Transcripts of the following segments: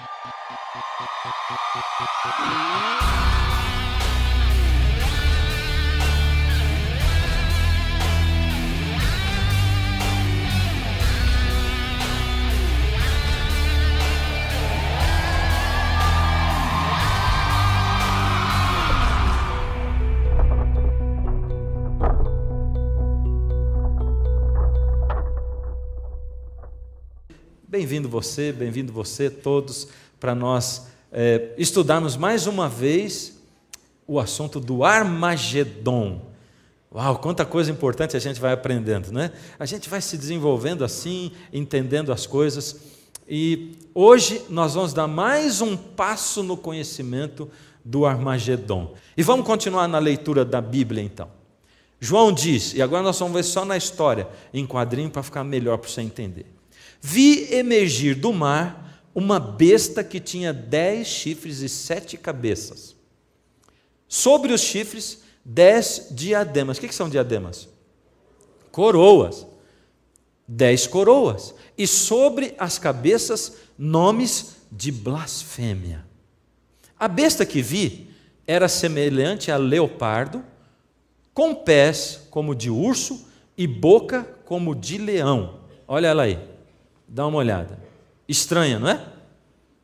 Thank you. Bem-vindo você, bem-vindo você, todos, para nós é, estudarmos mais uma vez o assunto do Armagedon. Uau, quanta coisa importante a gente vai aprendendo, né? A gente vai se desenvolvendo assim, entendendo as coisas. E hoje nós vamos dar mais um passo no conhecimento do Armagedon. E vamos continuar na leitura da Bíblia então. João diz, e agora nós vamos ver só na história, em quadrinho, para ficar melhor para você entender. Vi emergir do mar uma besta que tinha dez chifres e sete cabeças. Sobre os chifres, dez diademas. O que são diademas? Coroas. Dez coroas. E sobre as cabeças, nomes de blasfêmia. A besta que vi era semelhante a leopardo, com pés como de urso e boca como de leão. Olha ela aí. Dá uma olhada. Estranha, não é?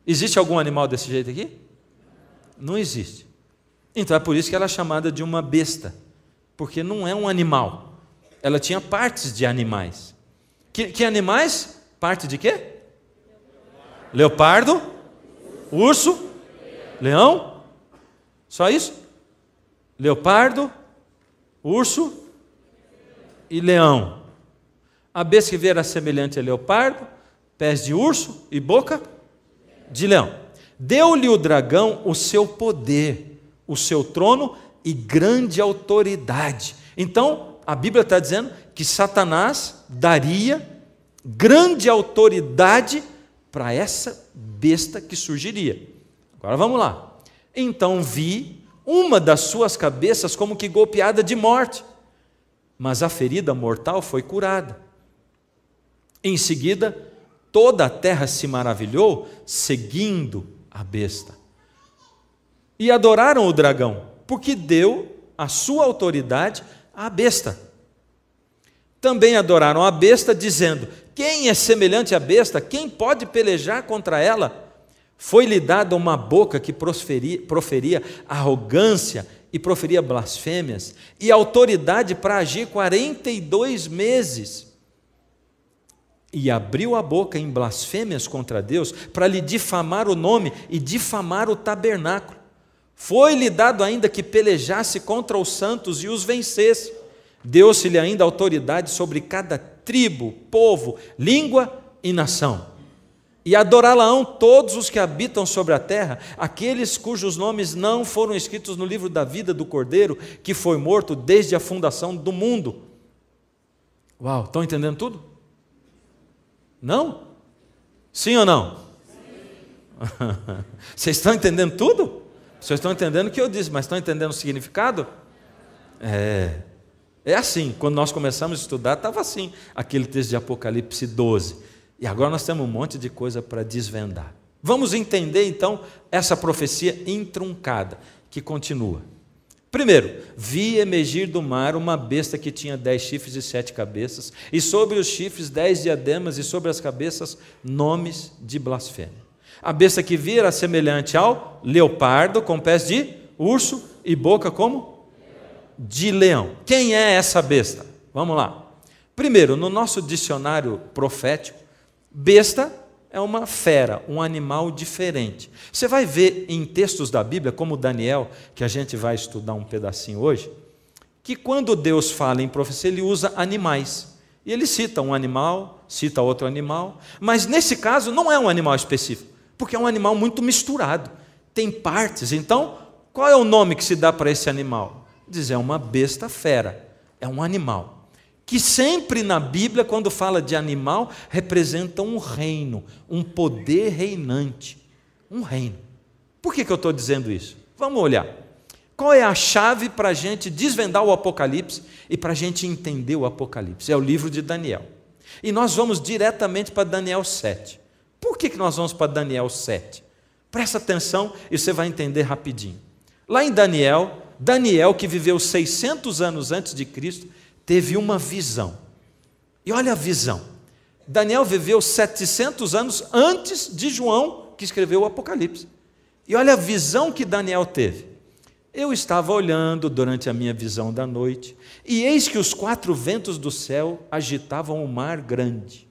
Existe algum animal desse jeito aqui? Não existe. Então é por isso que ela é chamada de uma besta, porque não é um animal. Ela tinha partes de animais. Que, que animais? Parte de quê? Leopardo, urso, leão. Só isso? Leopardo, urso e leão. A besta que veio era semelhante a leopardo, pés de urso e boca de leão. Deu-lhe o dragão o seu poder, o seu trono e grande autoridade. Então, a Bíblia está dizendo que Satanás daria grande autoridade para essa besta que surgiria. Agora vamos lá. Então vi uma das suas cabeças como que golpeada de morte, mas a ferida mortal foi curada. Em seguida, Toda a terra se maravilhou seguindo a besta. E adoraram o dragão, porque deu a sua autoridade à besta. Também adoraram a besta, dizendo: Quem é semelhante à besta? Quem pode pelejar contra ela? Foi-lhe dada uma boca que proferia, proferia, arrogância e proferia blasfêmias, e autoridade para agir 42 meses e abriu a boca em blasfêmias contra Deus para lhe difamar o nome e difamar o tabernáculo. Foi-lhe dado ainda que pelejasse contra os santos e os vencesse. Deu-se-lhe ainda autoridade sobre cada tribo, povo, língua e nação. E adorá-la-ão todos os que habitam sobre a terra, aqueles cujos nomes não foram escritos no livro da vida do Cordeiro, que foi morto desde a fundação do mundo. Uau, estão entendendo tudo? Não? Sim ou não? Sim. Vocês estão entendendo tudo? Vocês estão entendendo o que eu disse, mas estão entendendo o significado? É. É assim, quando nós começamos a estudar, estava assim, aquele texto de Apocalipse 12. E agora nós temos um monte de coisa para desvendar. Vamos entender então essa profecia intruncada que continua. Primeiro, vi emergir do mar uma besta que tinha dez chifres e sete cabeças, e sobre os chifres dez diademas, e sobre as cabeças nomes de blasfêmia. A besta que vi era semelhante ao leopardo, com pés de urso e boca como? De leão. Quem é essa besta? Vamos lá. Primeiro, no nosso dicionário profético, besta é uma fera, um animal diferente. Você vai ver em textos da Bíblia, como Daniel, que a gente vai estudar um pedacinho hoje, que quando Deus fala em profecia, ele usa animais. E ele cita um animal, cita outro animal, mas nesse caso não é um animal específico, porque é um animal muito misturado, tem partes. Então, qual é o nome que se dá para esse animal? Diz, é uma besta fera, é um animal que sempre na Bíblia, quando fala de animal, representa um reino, um poder reinante, um reino. Por que, que eu estou dizendo isso? Vamos olhar. Qual é a chave para a gente desvendar o Apocalipse e para a gente entender o Apocalipse? É o livro de Daniel. E nós vamos diretamente para Daniel 7. Por que, que nós vamos para Daniel 7? Presta atenção e você vai entender rapidinho. Lá em Daniel, Daniel, que viveu 600 anos antes de Cristo, teve uma visão. E olha a visão. Daniel viveu 700 anos antes de João, que escreveu o Apocalipse. E olha a visão que Daniel teve. Eu estava olhando durante a minha visão da noite, e eis que os quatro ventos do céu agitavam o mar grande.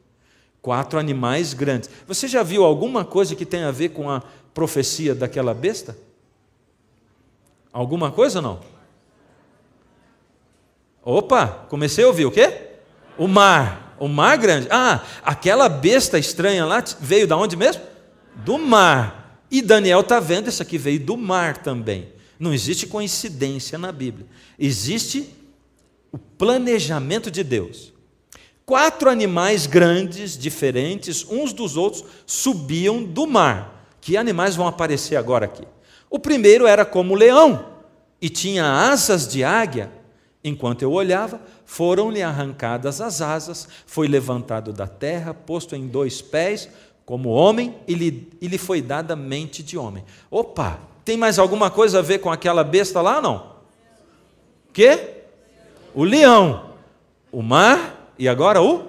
Quatro animais grandes. Você já viu alguma coisa que tenha a ver com a profecia daquela besta? Alguma coisa não? Opa, comecei a ouvir o quê? O mar. O mar grande. Ah, aquela besta estranha lá veio da onde mesmo? Do mar. E Daniel está vendo, isso aqui veio do mar também. Não existe coincidência na Bíblia. Existe o planejamento de Deus. Quatro animais grandes, diferentes, uns dos outros, subiam do mar. Que animais vão aparecer agora aqui? O primeiro era como leão e tinha asas de águia Enquanto eu olhava, foram-lhe arrancadas as asas, foi levantado da terra, posto em dois pés, como homem, e lhe, e lhe foi dada mente de homem. Opa, tem mais alguma coisa a ver com aquela besta lá, não? que? O leão, o mar e agora o?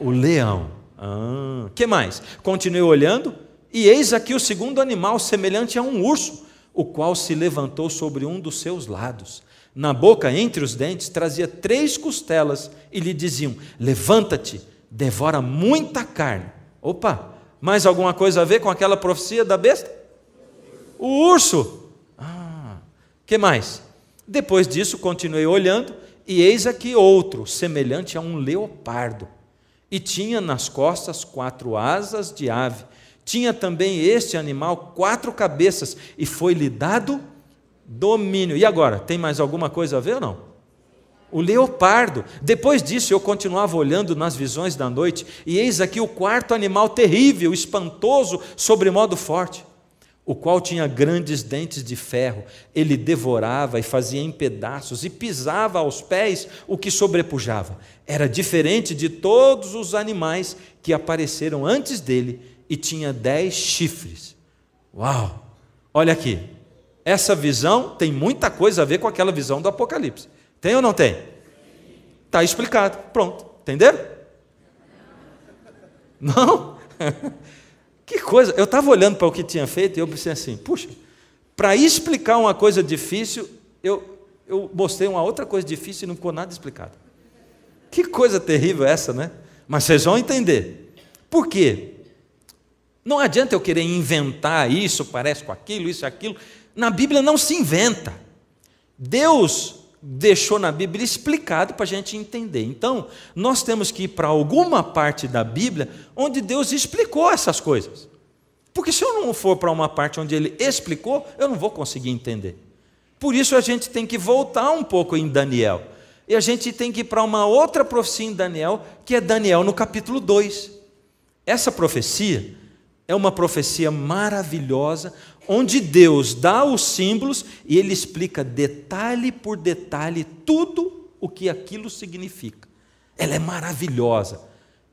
O leão. Ah, que mais? Continuei olhando, e eis aqui o segundo animal, semelhante a um urso, o qual se levantou sobre um dos seus lados na boca, entre os dentes, trazia três costelas e lhe diziam: Levanta-te, devora muita carne. Opa, mais alguma coisa a ver com aquela profecia da besta? O urso. Ah, que mais? Depois disso, continuei olhando, e eis aqui outro, semelhante a um leopardo. E tinha nas costas quatro asas de ave. Tinha também este animal quatro cabeças, e foi-lhe dado domínio. E agora, tem mais alguma coisa a ver ou não? O leopardo. Depois disso, eu continuava olhando nas visões da noite, e eis aqui o quarto animal terrível, espantoso, sobre modo forte, o qual tinha grandes dentes de ferro. Ele devorava e fazia em pedaços, e pisava aos pés o que sobrepujava. Era diferente de todos os animais que apareceram antes dele, e tinha dez chifres. Uau! Olha aqui, essa visão tem muita coisa a ver com aquela visão do Apocalipse. Tem ou não tem? Está explicado. Pronto. Entenderam? Não? que coisa. Eu estava olhando para o que tinha feito e eu pensei assim: puxa, para explicar uma coisa difícil, eu, eu mostrei uma outra coisa difícil e não ficou nada explicado. Que coisa terrível é essa, né? Mas vocês vão entender. Por quê? Não adianta eu querer inventar isso, parece com aquilo, isso, aquilo. Na Bíblia não se inventa. Deus deixou na Bíblia explicado para a gente entender. Então, nós temos que ir para alguma parte da Bíblia onde Deus explicou essas coisas. Porque se eu não for para uma parte onde ele explicou, eu não vou conseguir entender. Por isso a gente tem que voltar um pouco em Daniel. E a gente tem que ir para uma outra profecia em Daniel, que é Daniel no capítulo 2. Essa profecia é uma profecia maravilhosa, onde Deus dá os símbolos e ele explica detalhe por detalhe tudo o que aquilo significa. Ela é maravilhosa.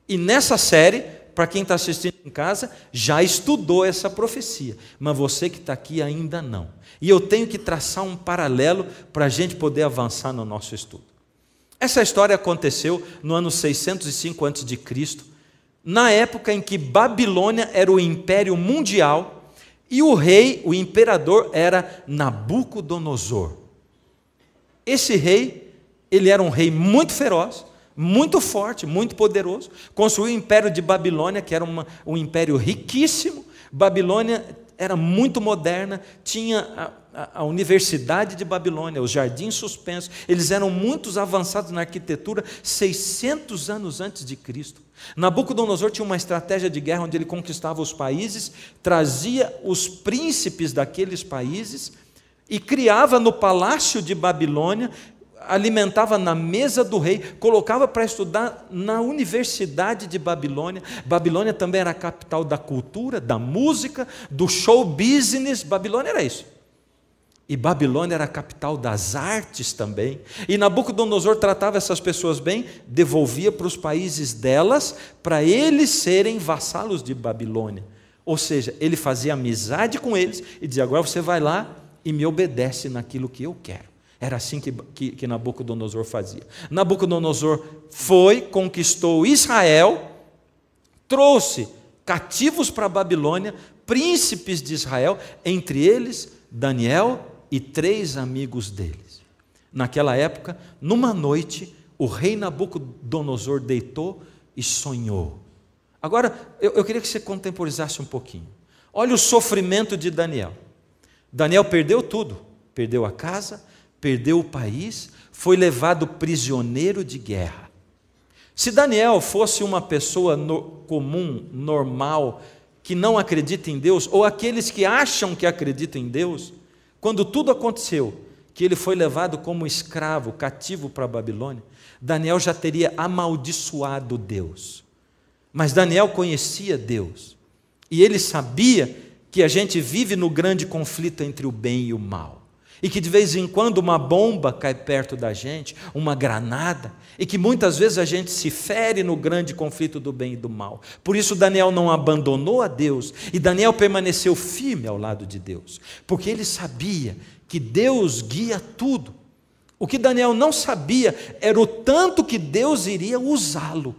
E nessa série, para quem está assistindo em casa, já estudou essa profecia, mas você que está aqui ainda não. E eu tenho que traçar um paralelo para a gente poder avançar no nosso estudo. Essa história aconteceu no ano 605 a.C., na época em que Babilônia era o império mundial e o rei, o imperador, era Nabucodonosor. Esse rei, ele era um rei muito feroz, muito forte, muito poderoso, construiu o império de Babilônia, que era uma, um império riquíssimo. Babilônia era muito moderna, tinha a, a, a Universidade de Babilônia, os jardins suspensos, eles eram muito avançados na arquitetura 600 anos antes de Cristo. Nabucodonosor tinha uma estratégia de guerra onde ele conquistava os países, trazia os príncipes daqueles países e criava no palácio de Babilônia alimentava na mesa do rei, colocava para estudar na Universidade de Babilônia. Babilônia também era a capital da cultura, da música, do show business. Babilônia era isso. E Babilônia era a capital das artes também. E Nabucodonosor tratava essas pessoas bem, devolvia para os países delas, para eles serem vassalos de Babilônia. Ou seja, ele fazia amizade com eles e dizia: agora você vai lá e me obedece naquilo que eu quero. Era assim que, que, que Nabucodonosor fazia. Nabucodonosor foi, conquistou Israel, trouxe cativos para a Babilônia, príncipes de Israel, entre eles Daniel e três amigos deles. Naquela época, numa noite, o rei Nabucodonosor deitou e sonhou. Agora, eu, eu, queria que você contemporizasse um pouquinho. Olha o sofrimento de Daniel. Daniel perdeu tudo: perdeu a casa, perdeu o país, foi levado prisioneiro de guerra. Se Daniel fosse uma pessoa no, comum, normal, que não acredita em Deus, ou aqueles que acham que acreditam em Deus, quando tudo aconteceu, que ele foi levado como escravo, cativo para a Babilônia, Daniel já teria amaldiçoado Deus. Mas Daniel conhecia Deus, e ele sabia que a gente vive no grande conflito entre o bem e o mal e que de vez em quando uma bomba cai perto da gente, uma granada, e que muitas vezes a gente se fere no grande conflito do bem e do mal. Por isso Daniel não abandonou a Deus e Daniel permaneceu firme ao lado de Deus, porque ele sabia que Deus guia tudo. O que Daniel não sabia era o tanto que Deus iria usá-lo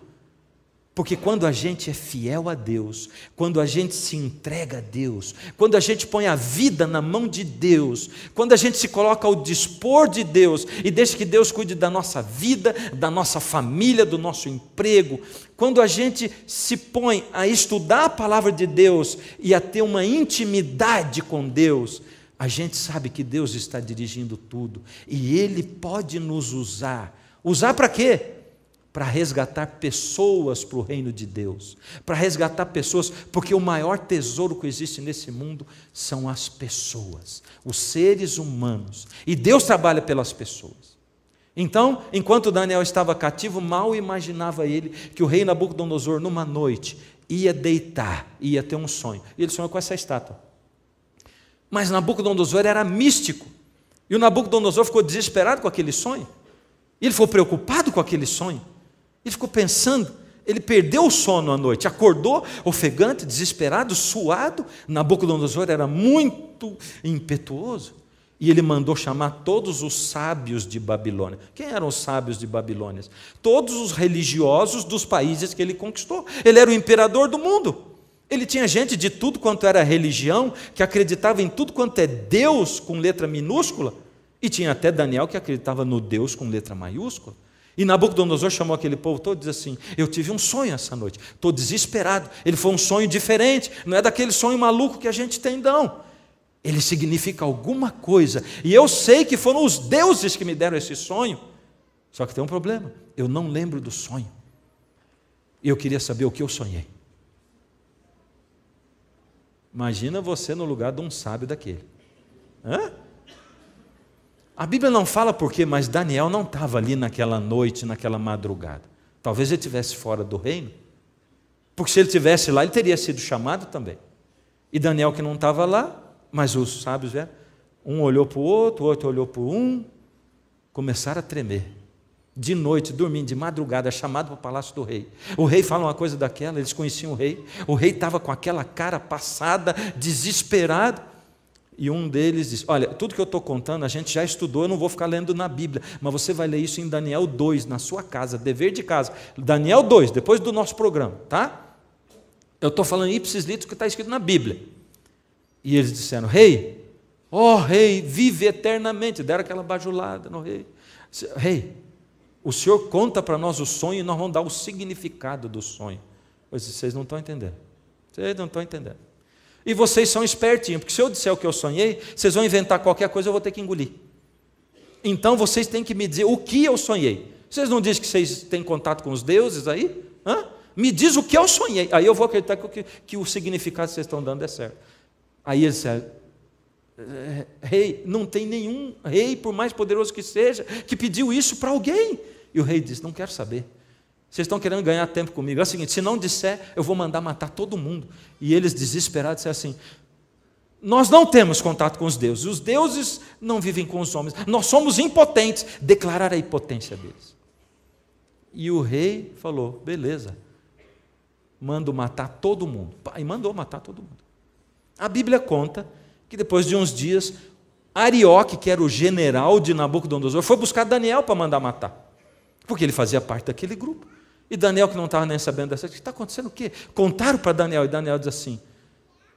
porque quando a gente é fiel a Deus, quando a gente se entrega a Deus, quando a gente põe a vida na mão de Deus, quando a gente se coloca ao dispor de Deus e deixa que Deus cuide da nossa vida, da nossa família, do nosso emprego, quando a gente se põe a estudar a palavra de Deus e a ter uma intimidade com Deus, a gente sabe que Deus está dirigindo tudo e Ele pode nos usar. Usar para quê? para resgatar pessoas para o reino de Deus, para resgatar pessoas, porque o maior tesouro que existe nesse mundo são as pessoas, os seres humanos. E Deus trabalha pelas pessoas. Então, enquanto Daniel estava cativo, mal imaginava ele que o rei Nabucodonosor, numa noite, ia deitar, ia ter um sonho. E ele sonhou com essa estátua. Mas Nabucodonosor era místico. E o Nabucodonosor ficou desesperado com aquele sonho. Ele ficou preocupado com aquele sonho. Ele ficou pensando, ele perdeu o sono à noite, acordou ofegante, desesperado, suado. Nabucodonosor era muito impetuoso e ele mandou chamar todos os sábios de Babilônia. Quem eram os sábios de Babilônia? Todos os religiosos dos países que ele conquistou. Ele era o imperador do mundo. Ele tinha gente de tudo quanto era religião, que acreditava em tudo quanto é Deus com letra minúscula, e tinha até Daniel que acreditava no Deus com letra maiúscula. E Nabucodonosor chamou aquele povo todo e disse assim: Eu tive um sonho essa noite, estou desesperado. Ele foi um sonho diferente, não é daquele sonho maluco que a gente tem, não. Ele significa alguma coisa. E eu sei que foram os deuses que me deram esse sonho. Só que tem um problema: eu não lembro do sonho. E eu queria saber o que eu sonhei. Imagina você no lugar de um sábio daquele. Hã? A Bíblia não fala porquê, mas Daniel não estava ali naquela noite, naquela madrugada. Talvez ele estivesse fora do reino. Porque se ele estivesse lá, ele teria sido chamado também. E Daniel, que não estava lá, mas os sábios vieram. Um olhou para o outro, o outro olhou para um, começaram a tremer. De noite, dormindo, de madrugada, chamado para o palácio do rei. O rei fala uma coisa daquela, eles conheciam o rei. O rei estava com aquela cara passada, desesperado. E um deles diz: Olha, tudo que eu estou contando a gente já estudou, eu não vou ficar lendo na Bíblia, mas você vai ler isso em Daniel 2, na sua casa, dever de casa. Daniel 2, depois do nosso programa, tá? Eu estou falando ipsis litros que está escrito na Bíblia. E eles disseram: Rei, ó oh, rei, vive eternamente. Deram aquela bajulada no rei. Rei, o senhor conta para nós o sonho e nós vamos dar o significado do sonho. Pois vocês não estão entendendo. Vocês não estão entendendo. E vocês são espertinhos, porque se eu disser o que eu sonhei, vocês vão inventar qualquer coisa, eu vou ter que engolir. Então vocês têm que me dizer o que eu sonhei. Vocês não dizem que vocês têm contato com os deuses aí? Hã? Me diz o que eu sonhei. Aí eu vou acreditar que, que, que o significado que vocês estão dando é certo. Aí eles disseram, é, rei, não tem nenhum rei, por mais poderoso que seja, que pediu isso para alguém. E o rei disse: Não quero saber. Vocês estão querendo ganhar tempo comigo. É o seguinte: se não disser, eu vou mandar matar todo mundo. E eles, desesperados, disseram assim: Nós não temos contato com os deuses. Os deuses não vivem com os homens. Nós somos impotentes. Declarar a impotência deles. E o rei falou: Beleza, mando matar todo mundo. E mandou matar todo mundo. A Bíblia conta que depois de uns dias, Arioque, que era o general de Nabucodonosor, foi buscar Daniel para mandar matar, porque ele fazia parte daquele grupo. E Daniel, que não estava nem sabendo dessa, está acontecendo o quê? Contaram para Daniel, e Daniel diz assim: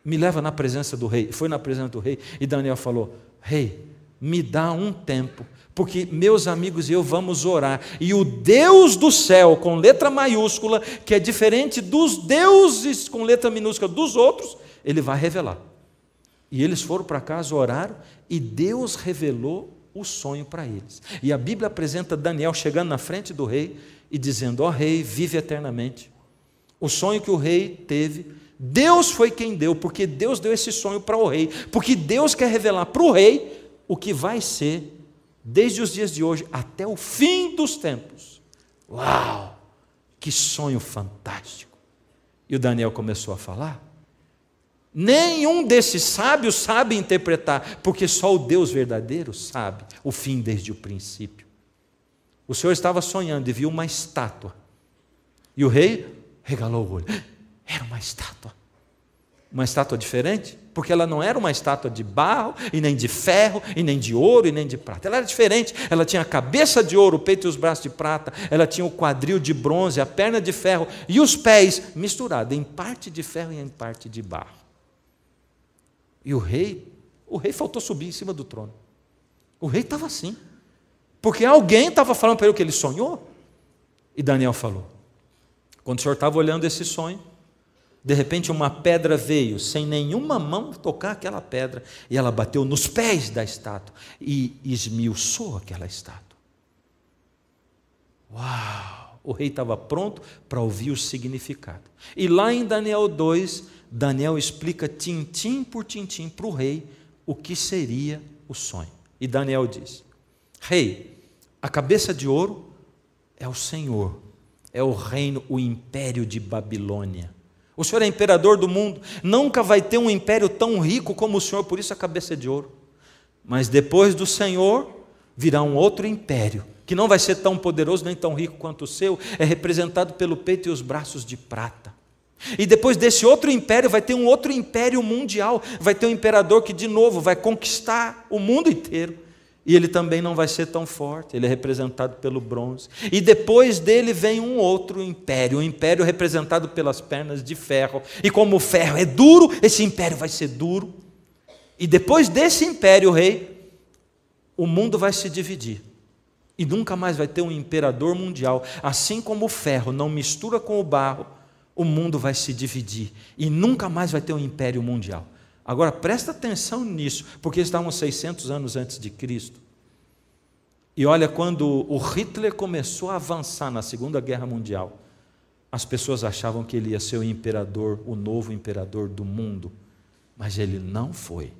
me leva na presença do rei. Foi na presença do rei, e Daniel falou: Rei, me dá um tempo, porque meus amigos e eu vamos orar. E o Deus do céu, com letra maiúscula, que é diferente dos deuses com letra minúscula dos outros, ele vai revelar. E eles foram para casa, oraram, e Deus revelou o sonho para eles. E a Bíblia apresenta Daniel chegando na frente do rei e dizendo: Ó oh, rei, vive eternamente. O sonho que o rei teve, Deus foi quem deu, porque Deus deu esse sonho para o rei, porque Deus quer revelar para o rei o que vai ser desde os dias de hoje até o fim dos tempos. Uau! Que sonho fantástico! E o Daniel começou a falar. Nenhum desses sábios sabe interpretar, porque só o Deus verdadeiro sabe o fim desde o princípio. O senhor estava sonhando e viu uma estátua. E o rei regalou o olho. Era uma estátua. Uma estátua diferente, porque ela não era uma estátua de barro, e nem de ferro, e nem de ouro, e nem de prata. Ela era diferente. Ela tinha a cabeça de ouro, o peito e os braços de prata. Ela tinha o quadril de bronze, a perna de ferro e os pés misturados em parte de ferro e em parte de barro. E o rei, o rei faltou subir em cima do trono. O rei estava assim. Porque alguém estava falando para ele o que ele sonhou. E Daniel falou. Quando o senhor estava olhando esse sonho, de repente uma pedra veio, sem nenhuma mão tocar aquela pedra, e ela bateu nos pés da estátua e esmiuçou aquela estátua. Uau! O rei estava pronto para ouvir o significado. E lá em Daniel 2, Daniel explica tintim por tintim para o rei o que seria o sonho. E Daniel diz: Rei, a cabeça de ouro é o Senhor, é o reino, o império de Babilônia. O Senhor é imperador do mundo, nunca vai ter um império tão rico como o Senhor, por isso a cabeça é de ouro. Mas depois do Senhor virá um outro império, que não vai ser tão poderoso nem tão rico quanto o seu, é representado pelo peito e os braços de prata. E depois desse outro império, vai ter um outro império mundial. Vai ter um imperador que, de novo, vai conquistar o mundo inteiro e ele também não vai ser tão forte, ele é representado pelo bronze. E depois dele vem um outro império, um império representado pelas pernas de ferro. E como o ferro é duro, esse império vai ser duro. E depois desse império, rei, o mundo vai se dividir. E nunca mais vai ter um imperador mundial. Assim como o ferro não mistura com o barro, o mundo vai se dividir. E nunca mais vai ter um império mundial. Agora presta atenção nisso, porque estavam 600 anos antes de Cristo. E olha, quando o Hitler começou a avançar na Segunda Guerra Mundial, as pessoas achavam que ele ia ser o imperador, o novo imperador do mundo, mas ele não foi.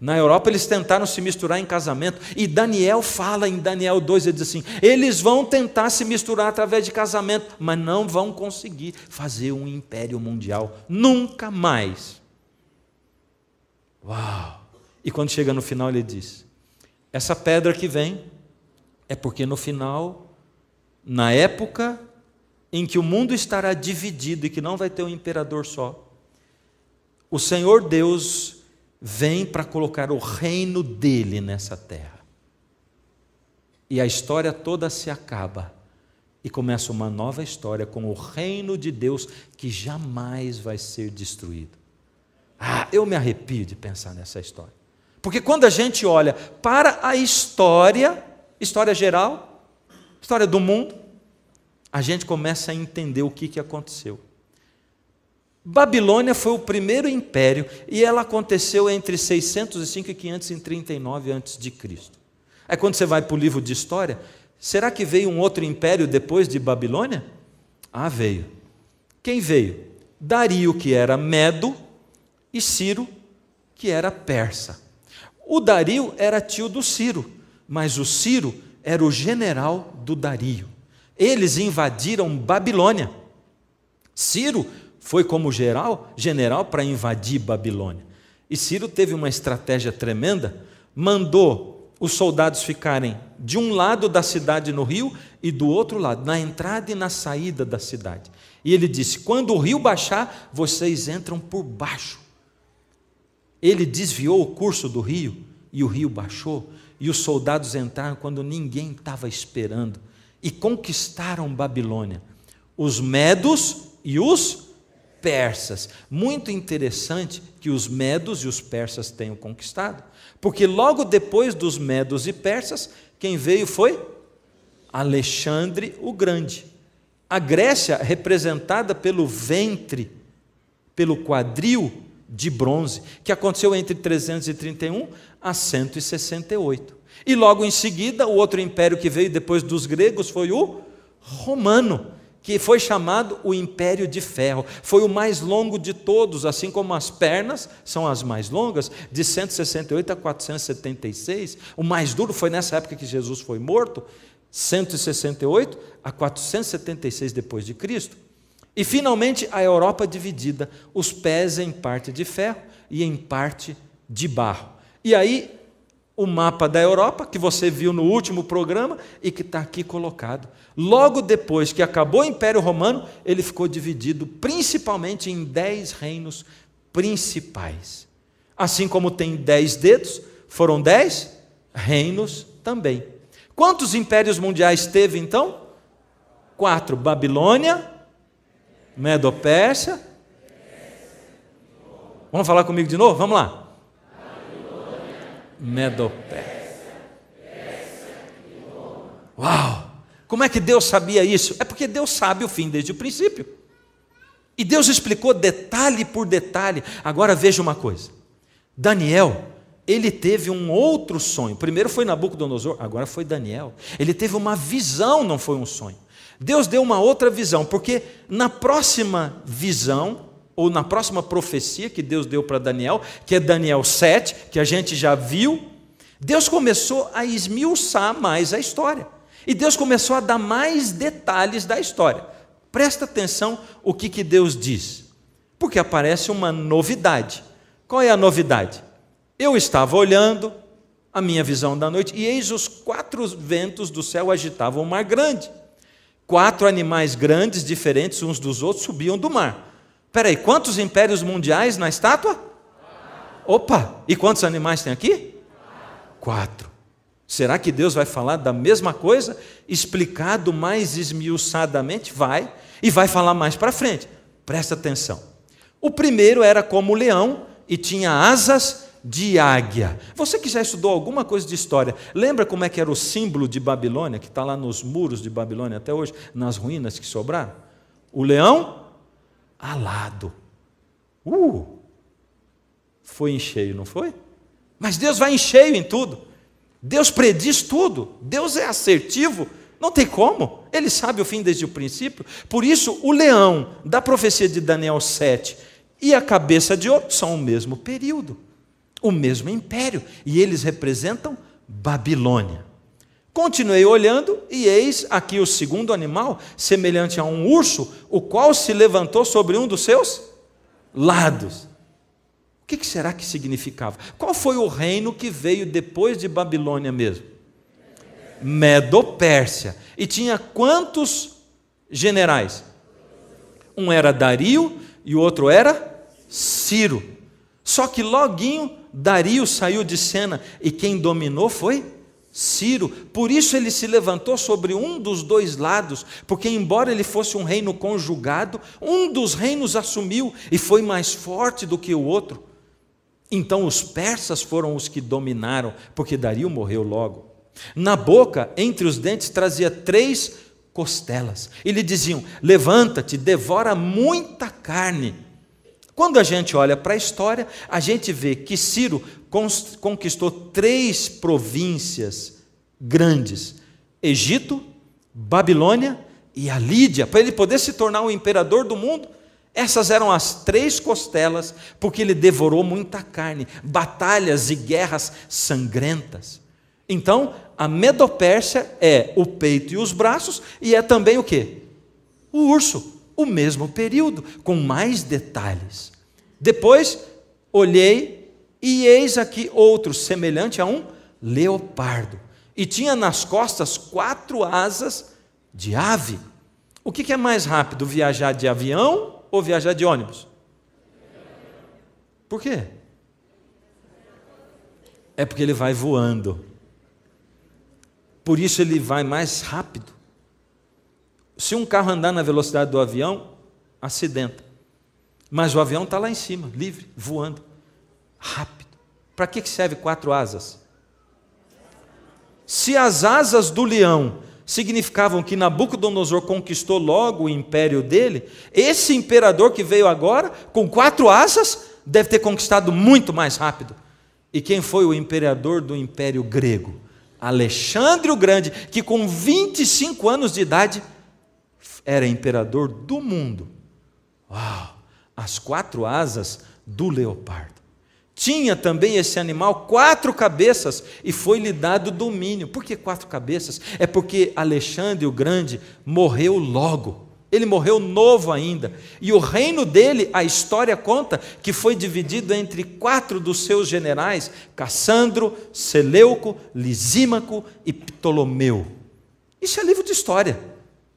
Na Europa eles tentaram se misturar em casamento, e Daniel fala em Daniel 2, ele diz assim: eles vão tentar se misturar através de casamento, mas não vão conseguir fazer um império mundial nunca mais. Uau! E quando chega no final, ele diz: Essa pedra que vem é porque no final, na época em que o mundo estará dividido e que não vai ter um imperador só, o Senhor Deus vem para colocar o reino dele nessa terra. E a história toda se acaba e começa uma nova história com o reino de Deus que jamais vai ser destruído. Ah, eu me arrepio de pensar nessa história. Porque quando a gente olha para a história, história geral, história do mundo, a gente começa a entender o que, que aconteceu. Babilônia foi o primeiro império e ela aconteceu entre 605 e 539 a.C. Aí quando você vai para o livro de história, será que veio um outro império depois de Babilônia? Ah, veio. Quem veio? Dario, que era medo, e Ciro, que era persa. O Dario era tio do Ciro, mas o Ciro era o general do Dario. Eles invadiram Babilônia. Ciro foi como geral, general para invadir Babilônia. E Ciro teve uma estratégia tremenda, mandou os soldados ficarem de um lado da cidade no rio e do outro lado, na entrada e na saída da cidade. E ele disse: "Quando o rio baixar, vocês entram por baixo ele desviou o curso do rio e o rio baixou, e os soldados entraram quando ninguém estava esperando e conquistaram Babilônia, os medos e os persas. Muito interessante que os medos e os persas tenham conquistado, porque logo depois dos medos e persas, quem veio foi Alexandre o Grande. A Grécia, representada pelo ventre, pelo quadril, de bronze, que aconteceu entre 331 a 168. E logo em seguida, o outro império que veio depois dos gregos foi o romano, que foi chamado o Império de Ferro. Foi o mais longo de todos, assim como as pernas são as mais longas, de 168 a 476. O mais duro foi nessa época que Jesus foi morto, 168 a 476 depois de Cristo. E finalmente a Europa dividida, os pés em parte de ferro e em parte de barro. E aí o mapa da Europa, que você viu no último programa e que está aqui colocado. Logo depois que acabou o Império Romano, ele ficou dividido principalmente em dez reinos principais. Assim como tem dez dedos, foram dez reinos também. Quantos impérios mundiais teve então? Quatro: Babilônia, Medopécia. Vamos falar comigo de novo? Vamos lá. Medopécia. Uau! Como é que Deus sabia isso? É porque Deus sabe o fim desde o princípio. E Deus explicou detalhe por detalhe. Agora veja uma coisa. Daniel, ele teve um outro sonho. Primeiro foi Nabucodonosor, agora foi Daniel. Ele teve uma visão, não foi um sonho. Deus deu uma outra visão, porque na próxima visão, ou na próxima profecia que Deus deu para Daniel, que é Daniel 7, que a gente já viu, Deus começou a esmiuçar mais a história. E Deus começou a dar mais detalhes da história. Presta atenção o que, que Deus diz, porque aparece uma novidade. Qual é a novidade? Eu estava olhando a minha visão da noite, e eis os quatro ventos do céu agitavam o mar grande. Quatro animais grandes, diferentes uns dos outros, subiam do mar. aí, quantos impérios mundiais na estátua? Opa! E quantos animais tem aqui? Quatro. Será que Deus vai falar da mesma coisa, explicado mais esmiuçadamente? Vai, e vai falar mais para frente. Presta atenção. O primeiro era como leão e tinha asas de águia. Você que já estudou alguma coisa de história, lembra como é que era o símbolo de Babilônia, que está lá nos muros de Babilônia até hoje, nas ruínas que sobraram? O leão alado. Uh! Foi em cheio, não foi? Mas Deus vai em cheio em tudo. Deus prediz tudo. Deus é assertivo. Não tem como. Ele sabe o fim desde o princípio. Por isso, o leão da profecia de Daniel 7 e a cabeça de ouro são o mesmo período o mesmo império, e eles representam Babilônia. Continuei olhando, e eis aqui o segundo animal, semelhante a um urso, o qual se levantou sobre um dos seus lados. O que será que significava? Qual foi o reino que veio depois de Babilônia mesmo? Pérsia. E tinha quantos generais? Um era Dario e o outro era Ciro. Só que loguinho Dario saiu de cena e quem dominou foi Ciro. Por isso ele se levantou sobre um dos dois lados, porque, embora ele fosse um reino conjugado, um dos reinos assumiu e foi mais forte do que o outro. Então os persas foram os que dominaram, porque Dario morreu logo. Na boca, entre os dentes, trazia três costelas. E lhe diziam: Levanta-te, devora muita carne. Quando a gente olha para a história, a gente vê que Ciro conquistou três províncias grandes: Egito, Babilônia e a Lídia. Para ele poder se tornar o imperador do mundo, essas eram as três costelas, porque ele devorou muita carne, batalhas e guerras sangrentas. Então, a Medopérsia é o peito e os braços, e é também o quê? O urso o mesmo período, com mais detalhes. Depois olhei e eis aqui outro, semelhante a um leopardo, e tinha nas costas quatro asas de ave. O que é mais rápido, viajar de avião ou viajar de ônibus? Por quê? É porque ele vai voando. Por isso ele vai mais rápido. Se um carro andar na velocidade do avião, acidenta. Mas o avião está lá em cima, livre, voando, rápido. Para que serve quatro asas? Se as asas do leão significavam que Nabucodonosor conquistou logo o império dele, esse imperador que veio agora, com quatro asas, deve ter conquistado muito mais rápido. E quem foi o imperador do império grego? Alexandre o Grande, que com 25 anos de idade era imperador do mundo. Uau! As quatro asas do leopardo. Tinha também esse animal quatro cabeças e foi-lhe dado domínio. Por que quatro cabeças? É porque Alexandre o Grande morreu logo. Ele morreu novo ainda. E o reino dele, a história conta, que foi dividido entre quatro dos seus generais: Cassandro, Seleuco, Lisímaco e Ptolomeu. Isso é livro de história.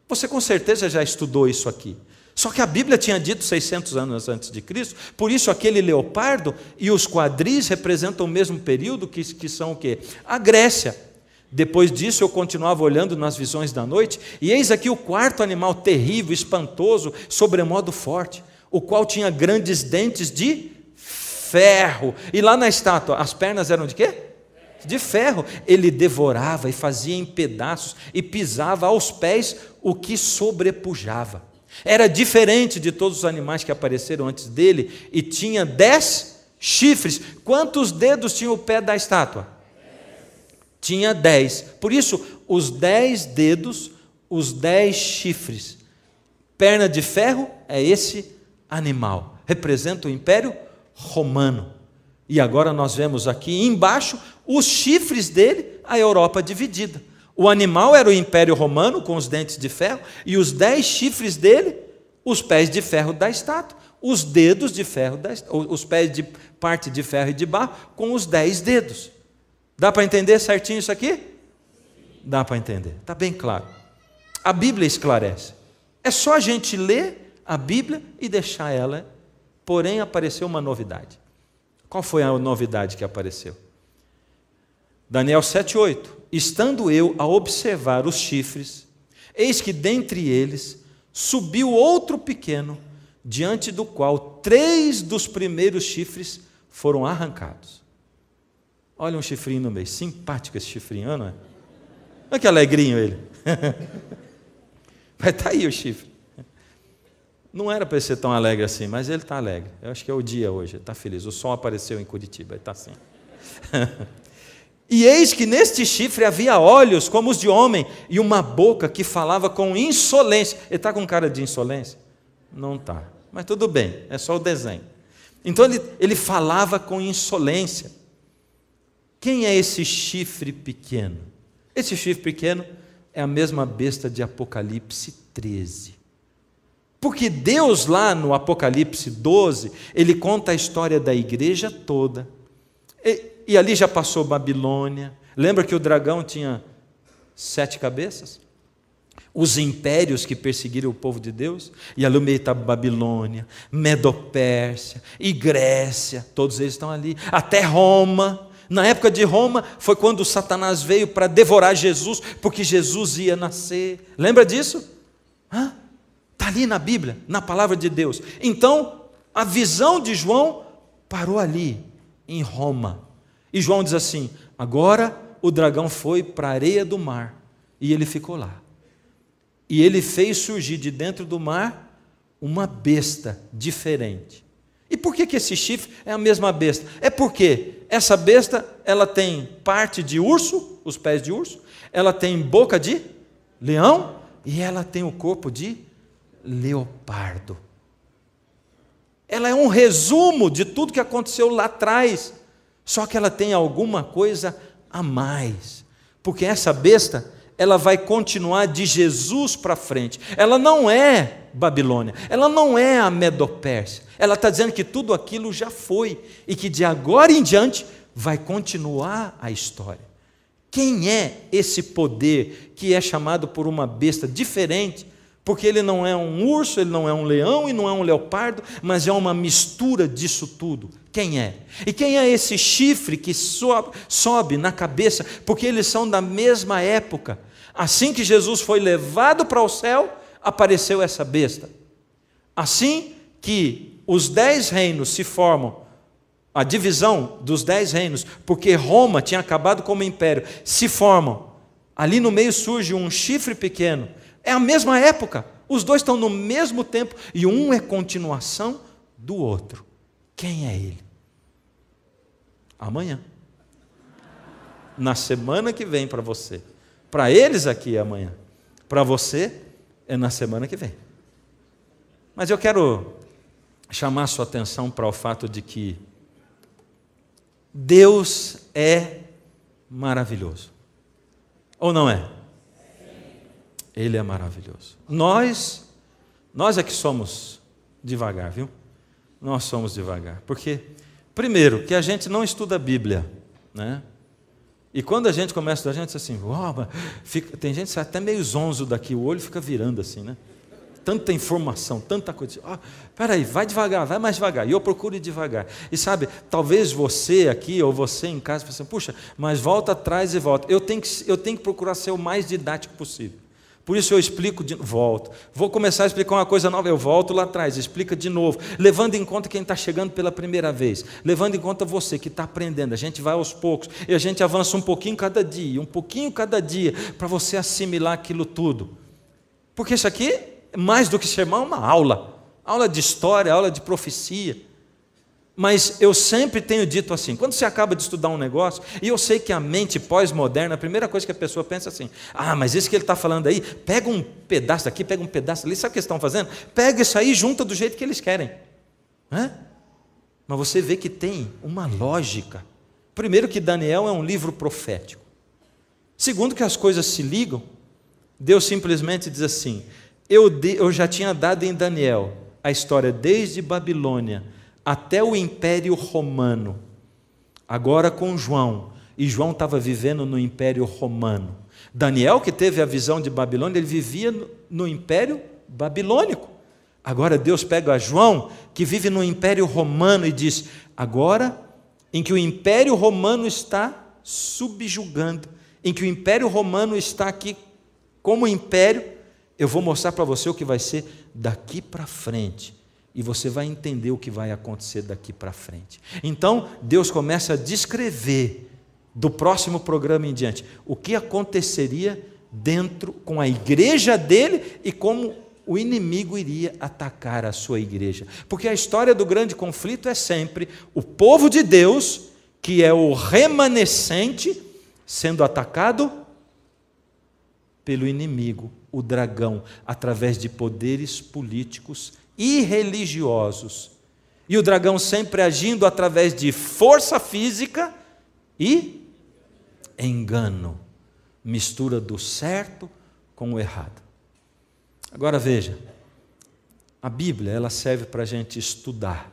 Você com certeza já estudou isso aqui. Só que a Bíblia tinha dito 600 anos antes de Cristo, por isso aquele leopardo e os quadris representam o mesmo período que, que são o quê? A Grécia. Depois disso eu continuava olhando nas visões da noite, e eis aqui o quarto animal terrível, espantoso, sobremodo forte, o qual tinha grandes dentes de ferro. E lá na estátua, as pernas eram de quê? de ferro. Ele devorava e fazia em pedaços e pisava aos pés o que sobrepujava. Era diferente de todos os animais que apareceram antes dele e tinha dez chifres. Quantos dedos tinha o pé da estátua? Tinha dez. Por isso, os dez dedos, os dez chifres. Perna de ferro é esse animal. Representa o Império Romano. E agora nós vemos aqui embaixo os chifres dele, a Europa dividida. O animal era o Império Romano, com os dentes de ferro, e os dez chifres dele, os pés de ferro da estátua, os dedos de ferro, da, os pés de parte de ferro e de barro, com os dez dedos. Dá para entender certinho isso aqui? Dá para entender, está bem claro. A Bíblia esclarece. É só a gente ler a Bíblia e deixar ela. Porém, apareceu uma novidade. Qual foi a novidade que apareceu? Daniel 7,8: Estando eu a observar os chifres, eis que dentre eles subiu outro pequeno, diante do qual três dos primeiros chifres foram arrancados. Olha um chifrinho no meio, simpático esse chifrinho, não é? Olha que alegrinho ele. Mas está aí o chifre. Não era para ele ser tão alegre assim, mas ele está alegre. Eu acho que é o dia hoje, está feliz. O sol apareceu em Curitiba, está assim. E eis que neste chifre havia olhos como os de homem e uma boca que falava com insolência. Ele está com cara de insolência? Não está. Mas tudo bem, é só o desenho. Então ele, ele falava com insolência. Quem é esse chifre pequeno? Esse chifre pequeno é a mesma besta de Apocalipse 13. Porque Deus, lá no Apocalipse 12, ele conta a história da igreja toda e ali já passou Babilônia. Lembra que o dragão tinha sete cabeças? Os impérios que perseguiram o povo de Deus, e ali meio está Babilônia, Medopérsia e Grécia, todos eles estão ali, até Roma. Na época de Roma foi quando Satanás veio para devorar Jesus, porque Jesus ia nascer. Lembra disso? Está ali na Bíblia, na palavra de Deus. Então, a visão de João parou ali, em Roma. E João diz assim: Agora o dragão foi para a areia do mar e ele ficou lá. E ele fez surgir de dentro do mar uma besta diferente. E por que, que esse chifre é a mesma besta? É porque essa besta ela tem parte de urso, os pés de urso, ela tem boca de leão e ela tem o corpo de leopardo. Ela é um resumo de tudo que aconteceu lá atrás só que ela tem alguma coisa a mais, porque essa besta ela vai continuar de Jesus para frente. Ela não é Babilônia, ela não é a Medopérsia. Ela está dizendo que tudo aquilo já foi e que de agora em diante vai continuar a história. Quem é esse poder que é chamado por uma besta diferente porque ele não é um urso, ele não é um leão e não é um leopardo, mas é uma mistura disso tudo. Quem é? E quem é esse chifre que sobe, sobe na cabeça? Porque eles são da mesma época. Assim que Jesus foi levado para o céu, apareceu essa besta. Assim que os dez reinos se formam, a divisão dos dez reinos, porque Roma tinha acabado como império, se formam. Ali no meio surge um chifre pequeno é a mesma época. Os dois estão no mesmo tempo e um é continuação do outro. Quem é ele? Amanhã. Na semana que vem para você. Para eles aqui é amanhã. Para você é na semana que vem. Mas eu quero chamar sua atenção para o fato de que Deus é maravilhoso. Ou não é? Ele é maravilhoso. Nós, nós é que somos devagar, viu? Nós somos devagar. Porque, primeiro, que a gente não estuda a Bíblia, né? E quando a gente começa a gente diz assim, uau, fica, tem gente que sai até meio zonzo daqui, o olho fica virando assim, né? Tanta informação, tanta coisa. Ah, peraí, vai devagar, vai mais devagar. E eu procuro ir devagar. E sabe, talvez você aqui ou você em casa, pense, puxa, mas volta atrás e volta. Eu tenho que, eu tenho que procurar ser o mais didático possível. Por isso eu explico, de... volto. Vou começar a explicar uma coisa nova, eu volto lá atrás, explica de novo, levando em conta quem está chegando pela primeira vez, levando em conta você que está aprendendo. A gente vai aos poucos e a gente avança um pouquinho cada dia, um pouquinho cada dia, para você assimilar aquilo tudo. Porque isso aqui, é mais do que chamar é uma aula aula de história, aula de profecia. Mas eu sempre tenho dito assim: quando você acaba de estudar um negócio, e eu sei que a mente pós-moderna, a primeira coisa que a pessoa pensa é assim: ah, mas isso que ele está falando aí, pega um pedaço daqui, pega um pedaço ali, sabe o que eles estão fazendo? Pega isso aí e junta do jeito que eles querem. É? Mas você vê que tem uma lógica. Primeiro, que Daniel é um livro profético. Segundo, que as coisas se ligam. Deus simplesmente diz assim: eu, de, eu já tinha dado em Daniel a história desde Babilônia até o Império Romano. Agora com João, e João estava vivendo no Império Romano. Daniel, que teve a visão de Babilônia, ele vivia no Império Babilônico. Agora Deus pega João, que vive no Império Romano, e diz: agora em que o Império Romano está subjugando, em que o Império Romano está aqui como império, eu vou mostrar para você o que vai ser daqui para frente e você vai entender o que vai acontecer daqui para frente. Então, Deus começa a descrever do próximo programa em diante o que aconteceria dentro com a igreja dele e como o inimigo iria atacar a sua igreja. Porque a história do grande conflito é sempre o povo de Deus, que é o remanescente, sendo atacado pelo inimigo, o dragão, através de poderes políticos irreligiosos. E o dragão sempre agindo através de força física e engano mistura do certo com o errado. Agora veja, a Bíblia ela serve para a gente estudar,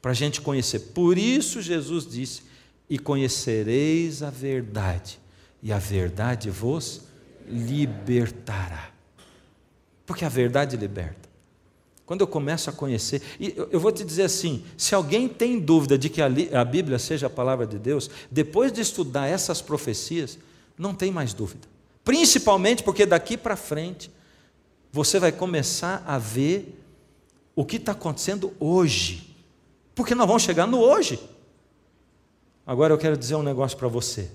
para a gente conhecer. Por isso Jesus disse: "E conhecereis a verdade, e a verdade vos libertará". Porque a verdade liberta. Quando eu começo a conhecer, e eu vou te dizer assim: se alguém tem dúvida de que a Bíblia seja a palavra de Deus, depois de estudar essas profecias, não tem mais dúvida. Principalmente porque daqui para frente você vai começar a ver o que está acontecendo hoje. Porque nós vamos chegar no hoje. Agora eu quero dizer um negócio para você.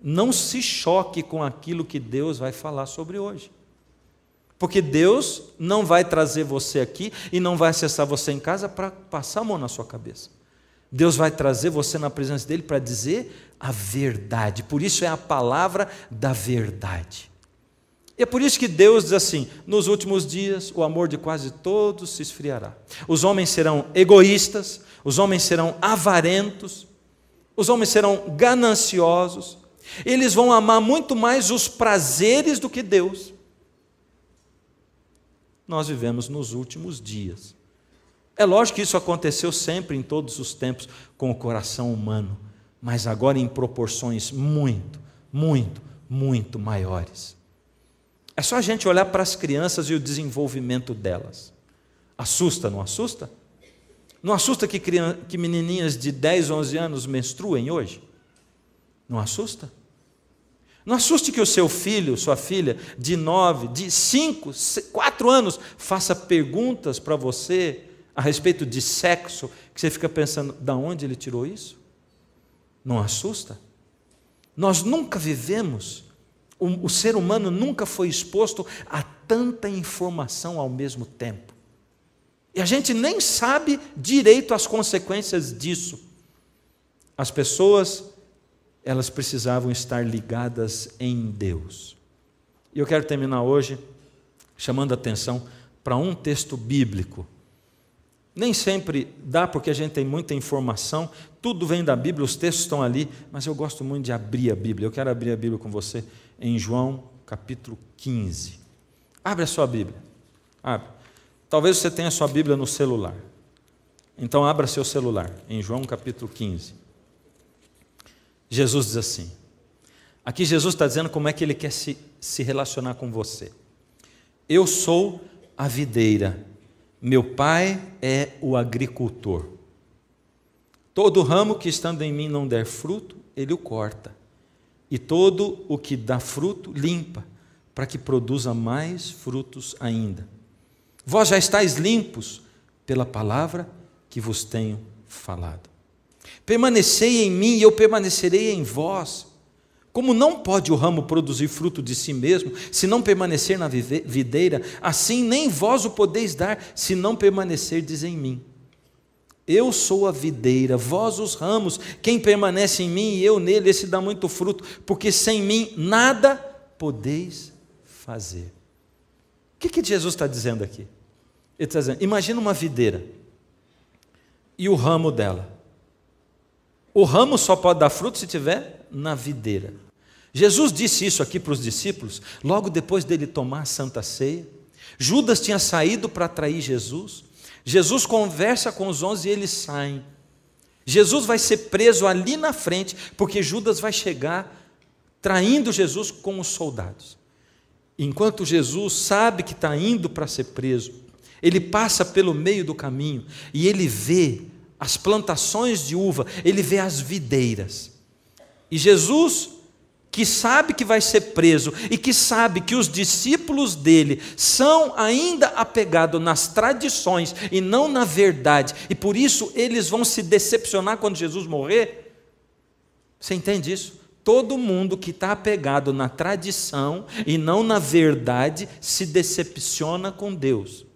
Não se choque com aquilo que Deus vai falar sobre hoje. Porque Deus não vai trazer você aqui e não vai acessar você em casa para passar a mão na sua cabeça. Deus vai trazer você na presença dele para dizer a verdade. Por isso é a palavra da verdade. E é por isso que Deus diz assim: nos últimos dias o amor de quase todos se esfriará. Os homens serão egoístas, os homens serão avarentos, os homens serão gananciosos. Eles vão amar muito mais os prazeres do que Deus nós vivemos nos últimos dias. É lógico que isso aconteceu sempre, em todos os tempos, com o coração humano, mas agora em proporções muito, muito, muito maiores. É só a gente olhar para as crianças e o desenvolvimento delas. Assusta, não assusta? Não assusta que, que menininhas de 10, 11 anos menstruem hoje? Não assusta? Não assuste que o seu filho, sua filha, de nove, de cinco, quatro anos, faça perguntas para você a respeito de sexo, que você fica pensando, da onde ele tirou isso? Não assusta? Nós nunca vivemos, o, o ser humano nunca foi exposto a tanta informação ao mesmo tempo. E a gente nem sabe direito as consequências disso. As pessoas elas precisavam estar ligadas em Deus. E eu quero terminar hoje chamando a atenção para um texto bíblico. Nem sempre dá, porque a gente tem muita informação, tudo vem da Bíblia, os textos estão ali, mas eu gosto muito de abrir a Bíblia. Eu quero abrir a Bíblia com você em João capítulo 15. Abre a sua Bíblia. Abre. Talvez você tenha a sua Bíblia no celular. Então abra seu celular em João capítulo 15. Jesus diz assim. Aqui Jesus está dizendo como é que ele quer se, se relacionar com você. Eu sou a videira, meu pai é o agricultor. Todo ramo que estando em mim não der fruto, ele o corta, e todo o que dá fruto, limpa, para que produza mais frutos ainda. Vós já estáis limpos pela palavra que vos tenho falado. Permanecei em mim e eu permanecerei em vós. Como não pode o ramo produzir fruto de si mesmo, se não permanecer na videira, assim nem vós o podeis dar, se não permanecerdes em mim. Eu sou a videira, vós os ramos, quem permanece em mim e eu nele, esse dá muito fruto, porque sem mim nada podeis fazer. O que, que Jesus está dizendo aqui? Ele está dizendo: imagina uma videira e o ramo dela. O ramo só pode dar fruto se tiver na videira. Jesus disse isso aqui para os discípulos logo depois dele tomar a santa ceia. Judas tinha saído para atrair Jesus. Jesus conversa com os onze e eles saem. Jesus vai ser preso ali na frente, porque Judas vai chegar traindo Jesus com os soldados. Enquanto Jesus sabe que está indo para ser preso, ele passa pelo meio do caminho e ele vê as plantações de uva, ele vê as videiras. E Jesus, que sabe que vai ser preso e que sabe que os discípulos dele são ainda apegados nas tradições e não na verdade, e por isso eles vão se decepcionar quando Jesus morrer. Você entende isso? Todo mundo que está apegado na tradição e não na verdade se decepciona com Deus.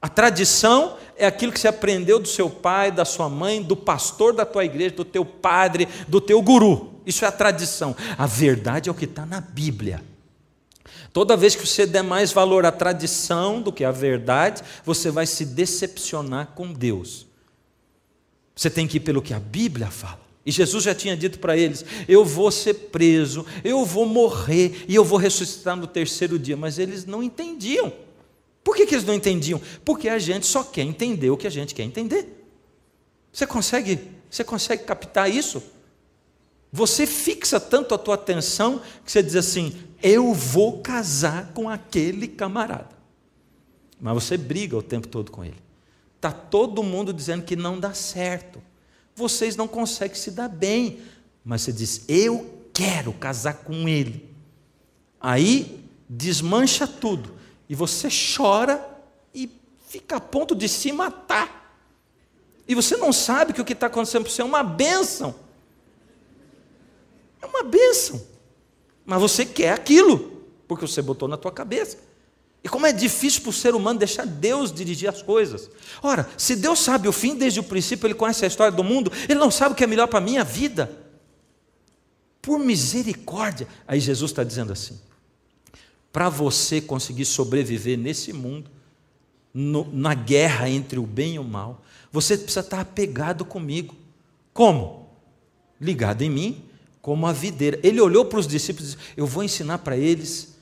A tradição é aquilo que você aprendeu do seu pai, da sua mãe, do pastor da tua igreja, do teu padre, do teu guru. Isso é a tradição. A verdade é o que está na Bíblia. Toda vez que você der mais valor à tradição do que à verdade, você vai se decepcionar com Deus. Você tem que ir pelo que a Bíblia fala. E Jesus já tinha dito para eles: Eu vou ser preso, eu vou morrer e eu vou ressuscitar no terceiro dia. Mas eles não entendiam. Por que, que eles não entendiam? Porque a gente só quer entender o que a gente quer entender. Você consegue, você consegue captar isso? Você fixa tanto a tua atenção que você diz assim: eu vou casar com aquele camarada. Mas você briga o tempo todo com ele. Tá todo mundo dizendo que não dá certo. Vocês não conseguem se dar bem. Mas você diz: eu quero casar com ele. Aí desmancha tudo e você chora e fica a ponto de se matar. E você não sabe que o que está acontecendo para você é uma bênção. É uma bênção. Mas você quer aquilo, porque você botou na tua cabeça. E como é difícil para o ser humano deixar Deus dirigir as coisas. Ora, se Deus sabe o fim desde o princípio, Ele conhece a história do mundo, Ele não sabe o que é melhor para a minha vida. Por misericórdia. Aí Jesus está dizendo assim: para você conseguir sobreviver nesse mundo, no, na guerra entre o bem e o mal, você precisa estar apegado comigo. Como? Ligado em mim, como a videira. Ele olhou para os discípulos e disse: Eu vou ensinar para eles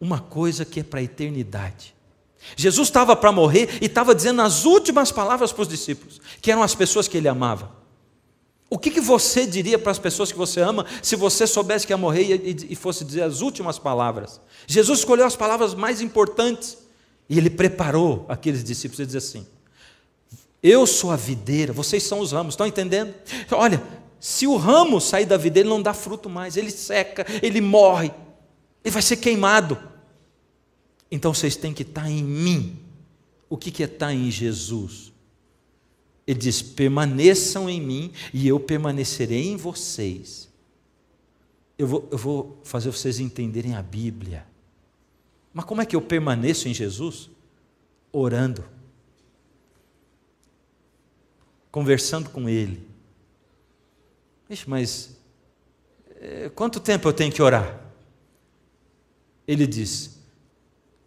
uma coisa que é para a eternidade. Jesus estava para morrer e estava dizendo as últimas palavras para os discípulos, que eram as pessoas que ele amava. O que, que, você diria para as pessoas que você ama se você soubesse que ia morrer e, e, fosse dizer as últimas palavras? Jesus escolheu as palavras mais importantes e ele preparou aqueles discípulos e diz assim: Eu sou a videira, vocês são os ramos, estão entendendo? Olha, se o ramo sair da videira, ele não dá fruto mais, ele seca, ele morre, ele vai ser queimado. Então vocês têm que estar tá em mim. O que, que é estar tá em Jesus? Ele diz: permaneçam em mim e eu permanecerei em vocês. Eu vou, eu vou fazer vocês entenderem a Bíblia. Mas como é que eu permaneço em Jesus? Orando, conversando com Ele. Ixi, mas eh, quanto tempo eu tenho que orar? Ele diz: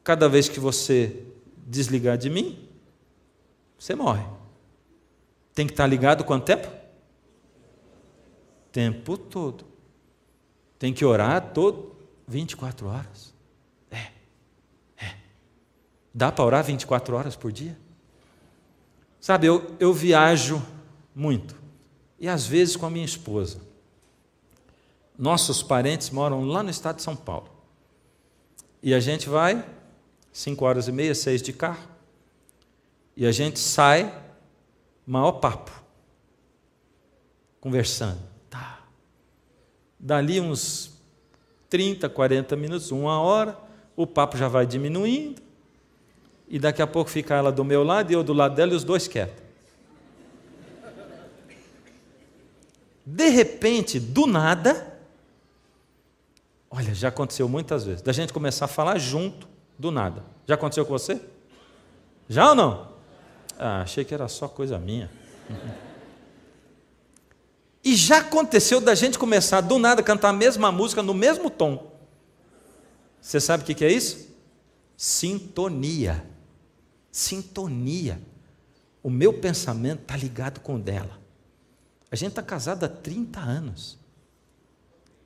cada vez que você desligar de mim, você morre. Tem que estar tá ligado quanto tempo? Tempo todo. Tem que orar todo 24 horas. É. É. Dá para orar 24 horas por dia? Sabe, eu, eu viajo muito. E às vezes com a minha esposa. Nossos parentes moram lá no estado de São Paulo. E a gente vai, 5 horas e meia, 6 de carro. E a gente sai maior papo, conversando. Tá. Dali uns 30, 40 minutos, uma hora, o papo já vai diminuindo, e daqui a pouco fica ela do meu lado e eu do lado dela e os dois quietos. De repente, do nada, olha, já aconteceu muitas vezes, da gente começar a falar junto, do nada. Já aconteceu com você? Já ou não? Ah, achei que era só coisa minha. e já aconteceu da gente começar do nada a cantar a mesma música no mesmo tom. Você sabe o que é isso? Sintonia. Sintonia. O meu pensamento está ligado com o dela. A gente está casado há 30 anos.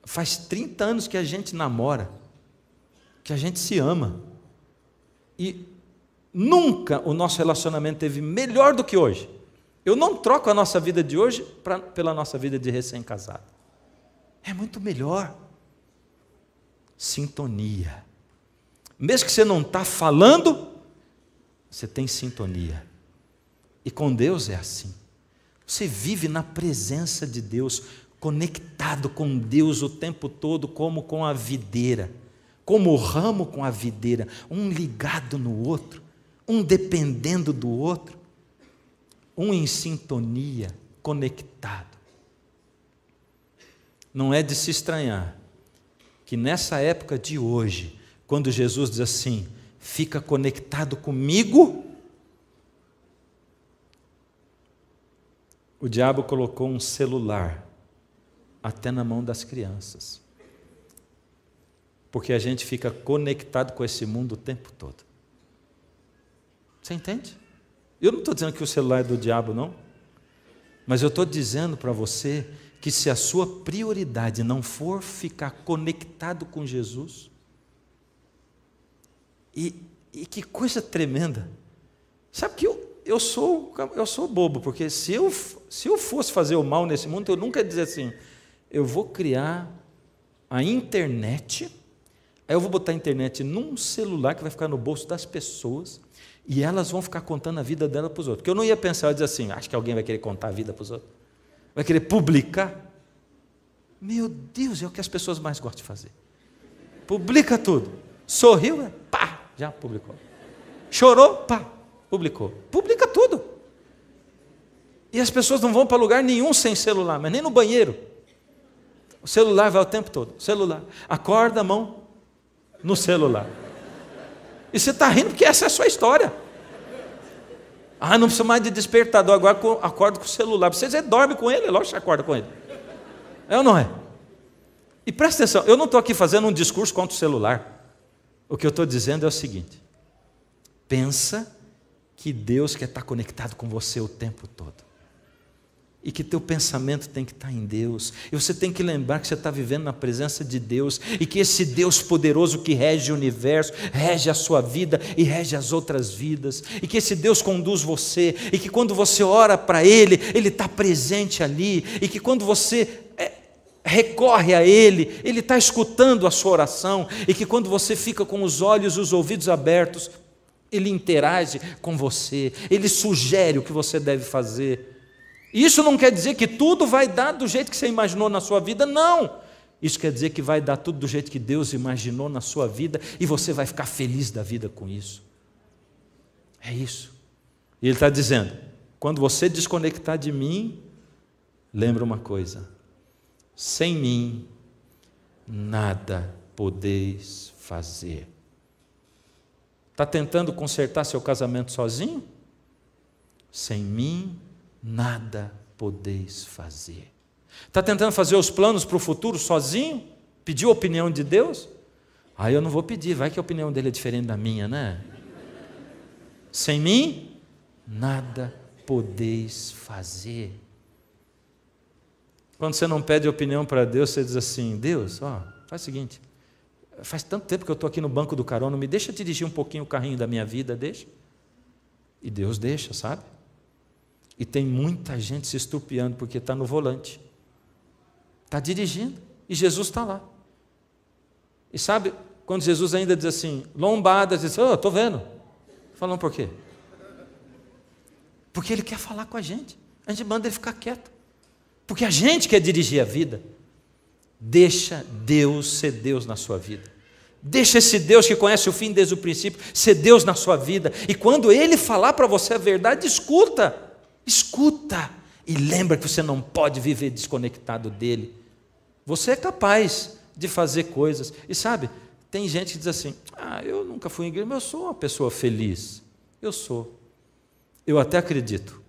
Faz 30 anos que a gente namora, que a gente se ama. E Nunca o nosso relacionamento teve melhor do que hoje. Eu não troco a nossa vida de hoje pra, pela nossa vida de recém-casado. É muito melhor. Sintonia. Mesmo que você não está falando, você tem sintonia. E com Deus é assim. Você vive na presença de Deus, conectado com Deus o tempo todo, como com a videira, como o ramo com a videira, um ligado no outro um dependendo do outro, um em sintonia, conectado. Não é de se estranhar que nessa época de hoje, quando Jesus diz assim: fica conectado comigo, o diabo colocou um celular até na mão das crianças. Porque a gente fica conectado com esse mundo o tempo todo. Você entende? Eu não estou dizendo que o celular é do diabo, não. Mas eu estou dizendo para você que se a sua prioridade não for ficar conectado com Jesus, e, e que coisa tremenda. Sabe que eu, eu sou eu sou bobo, porque se eu, se eu fosse fazer o mal nesse mundo, eu nunca ia dizer assim, eu vou criar a internet, aí eu vou botar a internet num celular que vai ficar no bolso das pessoas, e elas vão ficar contando a vida dela para os outros. Porque eu não ia pensar, eu ia dizer assim, acho que alguém vai querer contar a vida para os outros. Vai querer publicar. Meu Deus, é o que as pessoas mais gostam de fazer. Publica tudo. Sorriu, né? pá, já publicou. Chorou, pá, publicou. Publica tudo. E as pessoas não vão para lugar nenhum sem celular, mas nem no banheiro. O celular vai o tempo todo. Celular. Acorda a mão no celular. E você está rindo porque essa é a sua história. Ah, não precisa mais de despertador, agora acordo com o celular. Você já dorme com ele, lógico que acorda com ele. É ou não é? E presta atenção, eu não estou aqui fazendo um discurso contra o celular. O que eu estou dizendo é o seguinte: pensa que Deus quer estar conectado com você o tempo todo e que teu pensamento tem que estar tá em Deus. E você tem que lembrar que você está vivendo na presença de Deus e que esse Deus poderoso que rege o universo, rege a sua vida e rege as outras vidas, e que esse Deus conduz você, e que quando você ora para Ele, Ele está presente ali, e que quando você é, recorre a Ele, Ele está escutando a sua oração, e que quando você fica com os olhos e os ouvidos abertos, Ele interage com você, Ele sugere o que você deve fazer. Isso não quer dizer que tudo vai dar do jeito que você imaginou na sua vida, não. Isso quer dizer que vai dar tudo do jeito que Deus imaginou na sua vida e você vai ficar feliz da vida com isso. É isso. E ele está dizendo: quando você desconectar de mim, lembra uma coisa: sem mim, nada podeis fazer. Está tentando consertar seu casamento sozinho? Sem mim, nada podeis fazer. Está tentando fazer os planos para o futuro sozinho? Pediu a opinião de Deus? Aí eu não vou pedir, vai que a opinião dele é diferente da minha, né? Sem mim, nada podeis fazer. Quando você não pede opinião para Deus, você diz assim: Deus, ó, faz o seguinte, faz tanto tempo que eu estou aqui no banco do carona, me deixa dirigir um pouquinho o carrinho da minha vida, deixa. E Deus deixa, sabe? E tem muita gente se estupiando porque está no volante, está dirigindo e Jesus está lá. E sabe, quando Jesus ainda diz assim, lombadas, diz: Oh, estou vendo. Falando por quê? Porque ele quer falar com a gente. A gente manda ele ficar quieto. Porque a gente quer dirigir a vida. Deixa Deus ser Deus na sua vida. Deixa esse Deus que conhece o fim desde o princípio ser Deus na sua vida. E quando ele falar para você a verdade, escuta. Escuta e lembra que você não pode viver desconectado dele. Você é capaz de fazer coisas. E sabe, tem gente que diz assim: Ah, eu nunca fui em igreja, mas eu sou uma pessoa feliz. Eu sou. Eu até acredito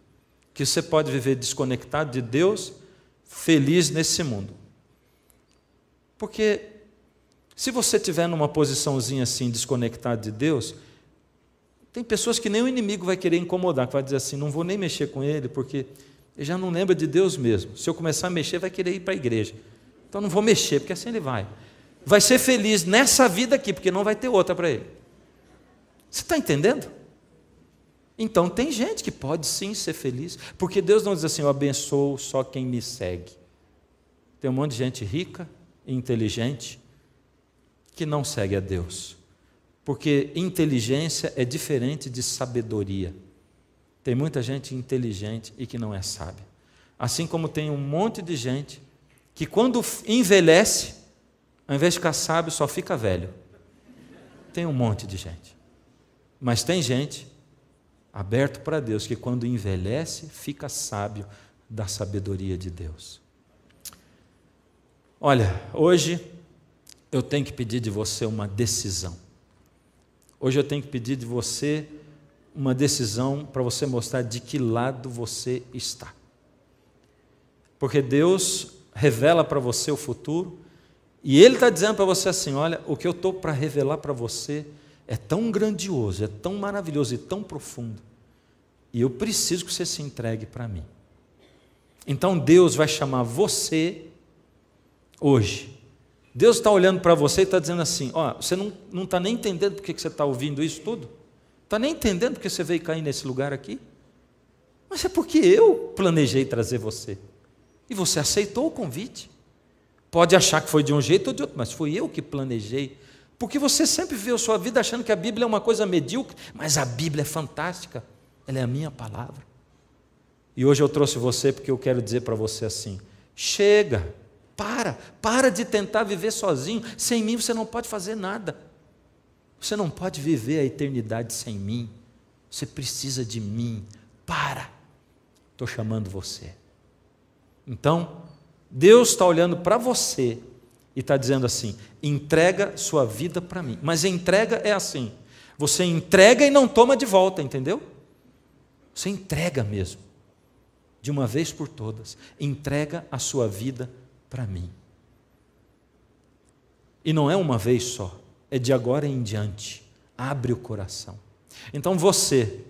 que você pode viver desconectado de Deus, feliz nesse mundo. Porque se você tiver numa posiçãozinha assim, desconectado de Deus, tem pessoas que nem o inimigo vai querer incomodar, que vai dizer assim: não vou nem mexer com ele, porque ele já não lembra de Deus mesmo. Se eu começar a mexer, vai querer ir para a igreja. Então não vou mexer, porque assim ele vai. Vai ser feliz nessa vida aqui, porque não vai ter outra para ele. Você está entendendo? Então tem gente que pode sim ser feliz, porque Deus não diz assim: eu abençoo só quem me segue. Tem um monte de gente rica e inteligente que não segue a Deus. Porque inteligência é diferente de sabedoria. Tem muita gente inteligente e que não é sábia. Assim como tem um monte de gente que, quando envelhece, ao invés de ficar sábio, só fica velho. Tem um monte de gente. Mas tem gente aberto para Deus que, quando envelhece, fica sábio da sabedoria de Deus. Olha, hoje eu tenho que pedir de você uma decisão. Hoje eu tenho que pedir de você uma decisão para você mostrar de que lado você está. Porque Deus revela para você o futuro, e Ele está dizendo para você assim: olha, o que eu estou para revelar para você é tão grandioso, é tão maravilhoso e tão profundo, e eu preciso que você se entregue para mim. Então Deus vai chamar você hoje Deus está olhando para você e está dizendo assim: ó, você não está nem entendendo porque que você está ouvindo isso tudo? Está nem entendendo porque você veio cair nesse lugar aqui? Mas é porque eu planejei trazer você. E você aceitou o convite. Pode achar que foi de um jeito ou de outro, mas foi eu que planejei. Porque você sempre viveu sua vida achando que a Bíblia é uma coisa medíocre, mas a Bíblia é fantástica. Ela é a minha palavra. E hoje eu trouxe você porque eu quero dizer para você assim: chega para, para de tentar viver sozinho. Sem mim você não pode fazer nada. Você não pode viver a eternidade sem mim. Você precisa de mim. Para. Estou chamando você. Então, Deus está olhando para você e está dizendo assim: entrega sua vida para mim. Mas entrega é assim: você entrega e não toma de volta, entendeu? Você entrega mesmo, de uma vez por todas. Entrega a sua vida para para mim. E não é uma vez só, é de agora em diante. Abre o coração. Então você,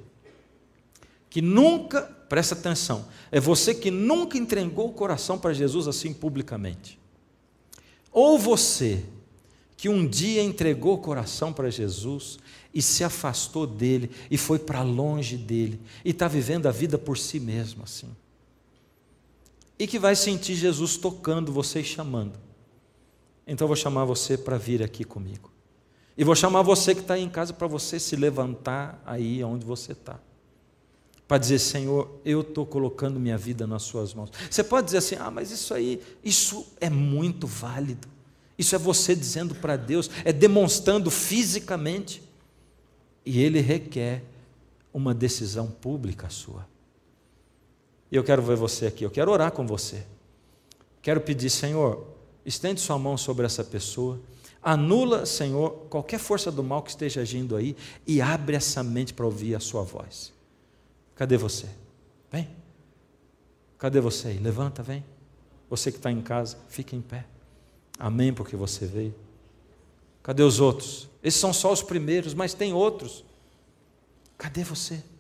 que nunca, presta atenção, é você que nunca entregou o coração para Jesus assim publicamente. Ou você que um dia entregou o coração para Jesus e se afastou dele e foi para longe dele e está vivendo a vida por si mesmo assim e que vai sentir Jesus tocando você e chamando. Então eu vou chamar você para vir aqui comigo. E vou chamar você que está aí em casa para você se levantar aí onde você está. Para dizer, Senhor, eu estou colocando minha vida nas suas mãos. Você pode dizer assim, ah, mas isso aí, isso é muito válido. Isso é você dizendo para Deus, é demonstrando fisicamente. E Ele requer uma decisão pública sua. E eu quero ver você aqui, eu quero orar com você. Quero pedir, Senhor, estende sua mão sobre essa pessoa. Anula, Senhor, qualquer força do mal que esteja agindo aí e abre essa mente para ouvir a sua voz. Cadê você? Vem. Cadê você aí? Levanta, vem. Você que está em casa, fica em pé. Amém, porque você veio. Cadê os outros? Esses são só os primeiros, mas tem outros. Cadê você?